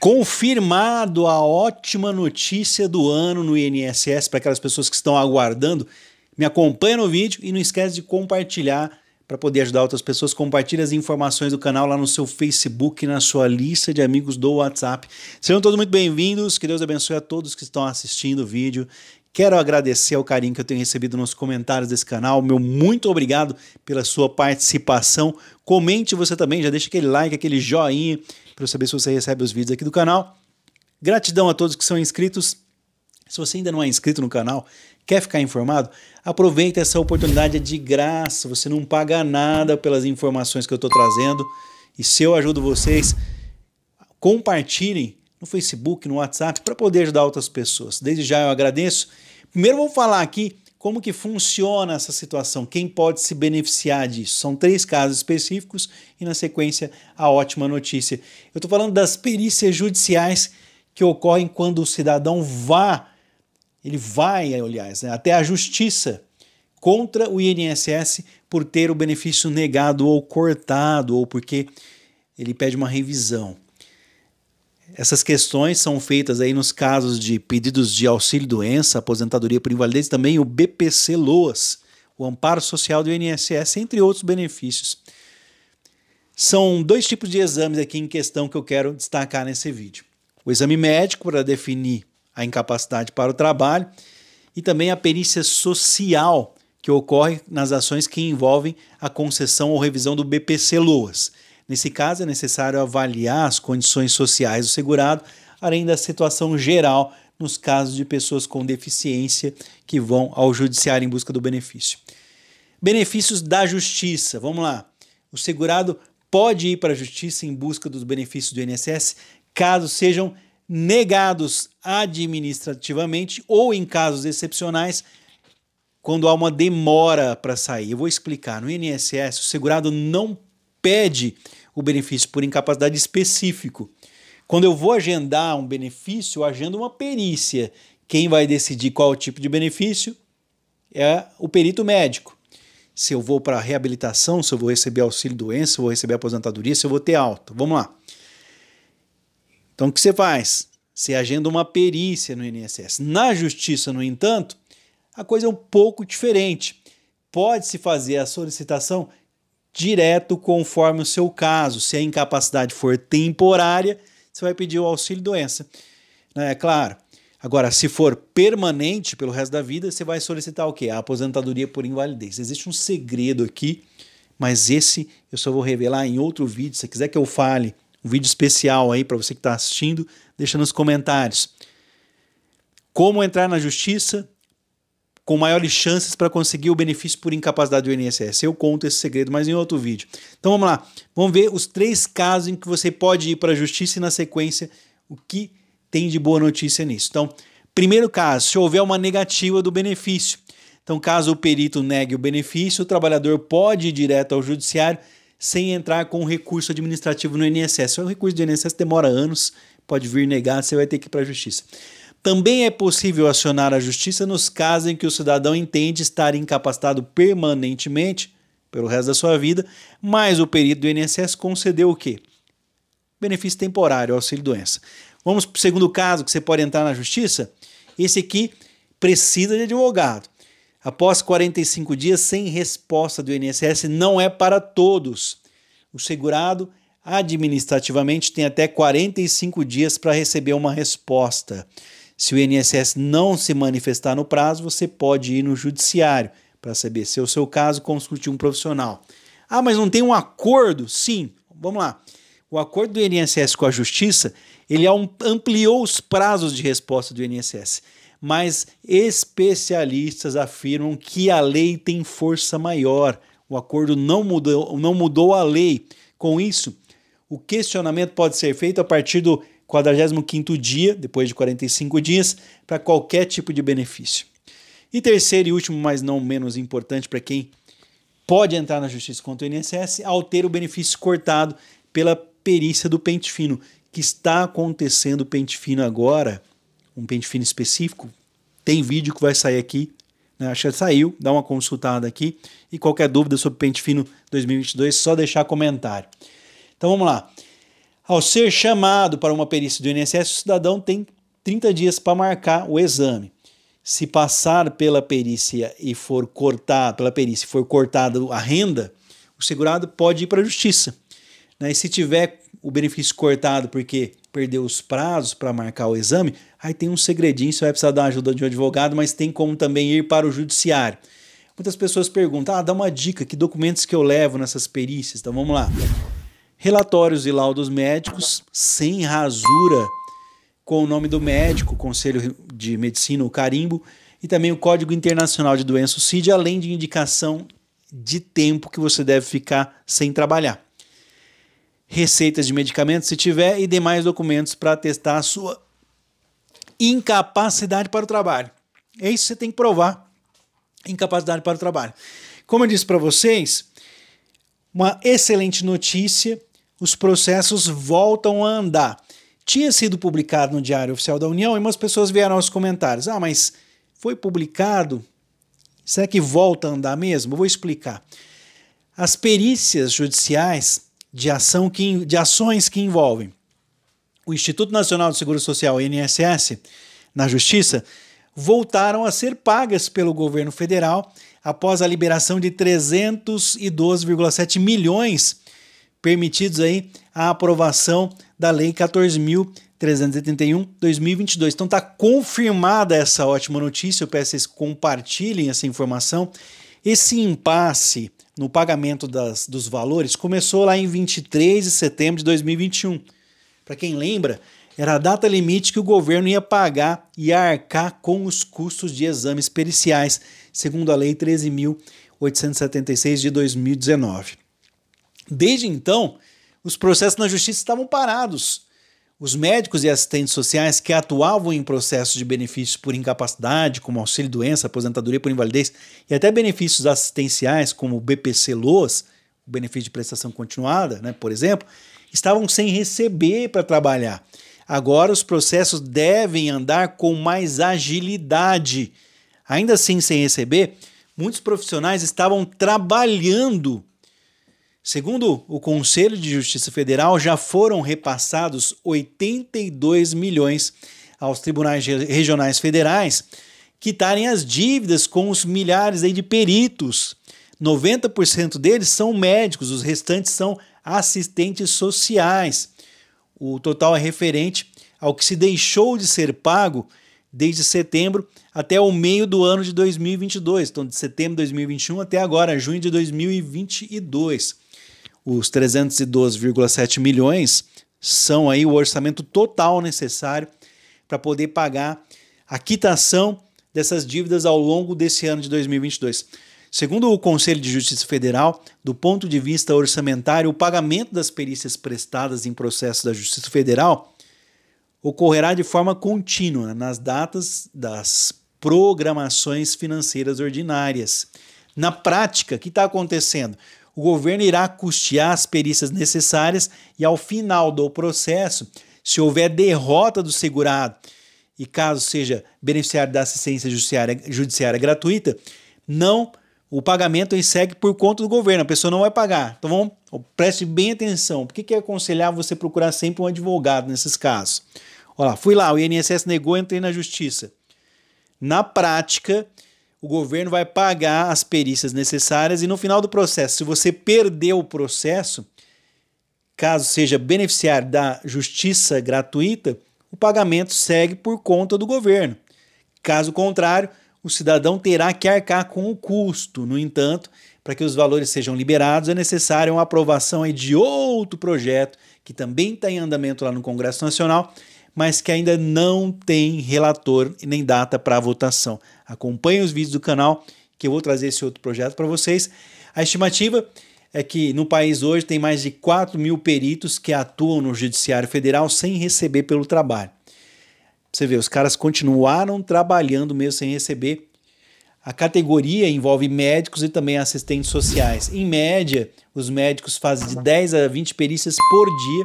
Confirmado a ótima notícia do ano no INSS para aquelas pessoas que estão aguardando. Me acompanha no vídeo e não esquece de compartilhar para poder ajudar outras pessoas. Compartilhe as informações do canal lá no seu Facebook, na sua lista de amigos do WhatsApp. Sejam todos muito bem-vindos. Que Deus abençoe a todos que estão assistindo o vídeo. Quero agradecer ao carinho que eu tenho recebido nos comentários desse canal. Meu muito obrigado pela sua participação. Comente você também, já deixa aquele like, aquele joinha para saber se você recebe os vídeos aqui do canal. Gratidão a todos que são inscritos. Se você ainda não é inscrito no canal, quer ficar informado, aproveita essa oportunidade é de graça. Você não paga nada pelas informações que eu estou trazendo. E se eu ajudo vocês, compartilhem no Facebook, no WhatsApp, para poder ajudar outras pessoas. Desde já eu agradeço. Primeiro vou falar aqui como que funciona essa situação? Quem pode se beneficiar disso? São três casos específicos e, na sequência, a ótima notícia. Eu estou falando das perícias judiciais que ocorrem quando o cidadão vá, ele vai, aliás, né, até a justiça contra o INSS por ter o benefício negado ou cortado ou porque ele pede uma revisão. Essas questões são feitas aí nos casos de pedidos de auxílio-doença, aposentadoria por invalidez, também o BPC Loas, o amparo social do INSS, entre outros benefícios. São dois tipos de exames aqui em questão que eu quero destacar nesse vídeo. O exame médico para definir a incapacidade para o trabalho e também a perícia social que ocorre nas ações que envolvem a concessão ou revisão do BPC Loas. Nesse caso, é necessário avaliar as condições sociais do segurado, além da situação geral nos casos de pessoas com deficiência que vão ao judiciário em busca do benefício. Benefícios da justiça. Vamos lá. O segurado pode ir para a justiça em busca dos benefícios do INSS caso sejam negados administrativamente ou em casos excepcionais quando há uma demora para sair. Eu vou explicar. No INSS, o segurado não pede o benefício por incapacidade específico. Quando eu vou agendar um benefício, eu agendo uma perícia. Quem vai decidir qual tipo de benefício é o perito médico. Se eu vou para reabilitação, se eu vou receber auxílio doença, se eu vou receber aposentadoria, se eu vou ter alta. Vamos lá. Então o que você faz? Você agenda uma perícia no INSS. Na justiça, no entanto, a coisa é um pouco diferente. Pode-se fazer a solicitação direto conforme o seu caso. Se a incapacidade for temporária, você vai pedir o auxílio doença. Né? É claro. Agora, se for permanente pelo resto da vida, você vai solicitar o quê? A aposentadoria por invalidez. Existe um segredo aqui, mas esse eu só vou revelar em outro vídeo. Se quiser que eu fale um vídeo especial aí para você que está assistindo, deixa nos comentários. Como entrar na justiça com maiores chances para conseguir o benefício por incapacidade do INSS. Eu conto esse segredo, mas em outro vídeo. Então vamos lá, vamos ver os três casos em que você pode ir para a justiça e na sequência o que tem de boa notícia nisso. Então, primeiro caso, se houver uma negativa do benefício. Então, caso o perito negue o benefício, o trabalhador pode ir direto ao judiciário sem entrar com recurso administrativo no INSS. O recurso do INSS demora anos, pode vir negar, você vai ter que ir para a justiça. Também é possível acionar a justiça nos casos em que o cidadão entende estar incapacitado permanentemente pelo resto da sua vida, mas o perito do INSS concedeu o quê? Benefício temporário, auxílio-doença. Vamos para o segundo caso que você pode entrar na justiça? Esse aqui precisa de advogado. Após 45 dias sem resposta do INSS, não é para todos. O segurado administrativamente tem até 45 dias para receber uma resposta. Se o INSS não se manifestar no prazo, você pode ir no judiciário para saber se é o seu caso consulte um profissional. Ah, mas não tem um acordo? Sim. Vamos lá. O acordo do INSS com a Justiça, ele ampliou os prazos de resposta do INSS mas especialistas afirmam que a lei tem força maior. O acordo não mudou, não mudou a lei. Com isso, o questionamento pode ser feito a partir do 45º dia, depois de 45 dias, para qualquer tipo de benefício. E terceiro e último, mas não menos importante para quem pode entrar na justiça contra o INSS, ao ter o benefício cortado pela perícia do pente fino, que está acontecendo o pente fino agora, um pente fino específico, tem vídeo que vai sair aqui, né? acho que saiu, dá uma consultada aqui, e qualquer dúvida sobre pente fino 2022, só deixar comentário. Então vamos lá. Ao ser chamado para uma perícia do INSS, o cidadão tem 30 dias para marcar o exame. Se passar pela perícia e for cortado pela perícia for cortada a renda, o segurado pode ir para a justiça. Né? E se tiver o benefício cortado porque perdeu os prazos para marcar o exame, aí tem um segredinho, você vai precisar da ajuda de um advogado, mas tem como também ir para o judiciário. Muitas pessoas perguntam: ah, dá uma dica, que documentos que eu levo nessas perícias? Então vamos lá relatórios e laudos médicos sem rasura, com o nome do médico, Conselho de Medicina, o carimbo, e também o Código Internacional de Doença, CID, além de indicação de tempo que você deve ficar sem trabalhar. Receitas de medicamentos, se tiver, e demais documentos para atestar a sua incapacidade para o trabalho. É isso que você tem que provar incapacidade para o trabalho. Como eu disse para vocês, uma excelente notícia os processos voltam a andar. Tinha sido publicado no Diário Oficial da União e umas pessoas vieram aos comentários: ah, mas foi publicado? Será que volta a andar mesmo? vou explicar. As perícias judiciais de, ação que, de ações que envolvem o Instituto Nacional do Seguro Social, INSS, na Justiça, voltaram a ser pagas pelo governo federal após a liberação de 312,7 milhões permitidos aí a aprovação da Lei 14.381-2022. Então está confirmada essa ótima notícia, eu peço que vocês compartilhem essa informação. Esse impasse no pagamento das, dos valores começou lá em 23 de setembro de 2021. Para quem lembra, era a data limite que o governo ia pagar e arcar com os custos de exames periciais, segundo a Lei 13.876 de 2019. Desde então, os processos na justiça estavam parados. Os médicos e assistentes sociais que atuavam em processos de benefícios por incapacidade, como auxílio-doença, aposentadoria por invalidez e até benefícios assistenciais, como o BPC-LOAS, o benefício de prestação continuada, né, por exemplo, estavam sem receber para trabalhar. Agora os processos devem andar com mais agilidade. Ainda assim, sem receber, muitos profissionais estavam trabalhando Segundo o Conselho de Justiça Federal, já foram repassados 82 milhões aos tribunais regionais federais quitarem as dívidas com os milhares aí de peritos. 90% deles são médicos, os restantes são assistentes sociais. O total é referente ao que se deixou de ser pago desde setembro até o meio do ano de 2022, então de setembro de 2021 até agora, junho de 2022. Os 312,7 milhões são aí o orçamento total necessário para poder pagar a quitação dessas dívidas ao longo desse ano de 2022. Segundo o Conselho de Justiça Federal, do ponto de vista orçamentário, o pagamento das perícias prestadas em processo da Justiça Federal ocorrerá de forma contínua nas datas das programações financeiras ordinárias. Na prática, o que está acontecendo? o governo irá custear as perícias necessárias e, ao final do processo, se houver derrota do segurado e caso seja beneficiário da assistência judiciária, judiciária gratuita, não o pagamento segue por conta do governo, a pessoa não vai pagar. Então vamos, preste bem atenção. Por que, que é aconselhar você procurar sempre um advogado nesses casos? Olha lá, fui lá, o INSS negou, entrei na justiça. Na prática, o governo vai pagar as perícias necessárias e no final do processo, se você perdeu o processo, caso seja beneficiário da justiça gratuita, o pagamento segue por conta do governo. Caso contrário, o cidadão terá que arcar com o custo. No entanto, para que os valores sejam liberados, é necessária uma aprovação de outro projeto que também está em andamento lá no Congresso Nacional mas que ainda não tem relator nem data para votação. Acompanhe os vídeos do canal que eu vou trazer esse outro projeto para vocês. A estimativa é que no país hoje tem mais de 4 mil peritos que atuam no Judiciário Federal sem receber pelo trabalho. Você vê, os caras continuaram trabalhando mesmo sem receber. A categoria envolve médicos e também assistentes sociais. Em média, os médicos fazem de 10 a 20 perícias por dia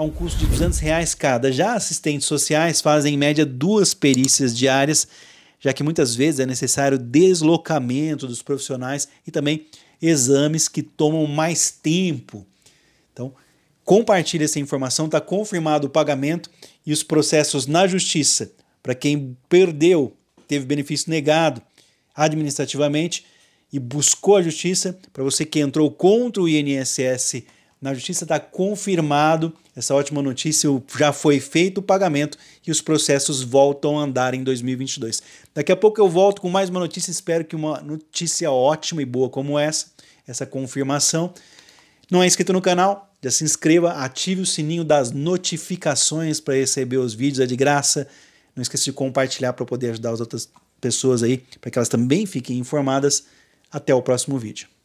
a um custo de 200 reais cada. Já assistentes sociais fazem em média duas perícias diárias, já que muitas vezes é necessário deslocamento dos profissionais e também exames que tomam mais tempo. Então, compartilhe essa informação, está confirmado o pagamento e os processos na justiça. Para quem perdeu, teve benefício negado administrativamente e buscou a justiça, para você que entrou contra o INSS na justiça está confirmado essa ótima notícia, já foi feito o pagamento e os processos voltam a andar em 2022. Daqui a pouco eu volto com mais uma notícia, espero que uma notícia ótima e boa como essa, essa confirmação. Não é inscrito no canal? Já se inscreva, ative o sininho das notificações para receber os vídeos, é de graça. Não esqueça de compartilhar para poder ajudar as outras pessoas aí, para que elas também fiquem informadas. Até o próximo vídeo.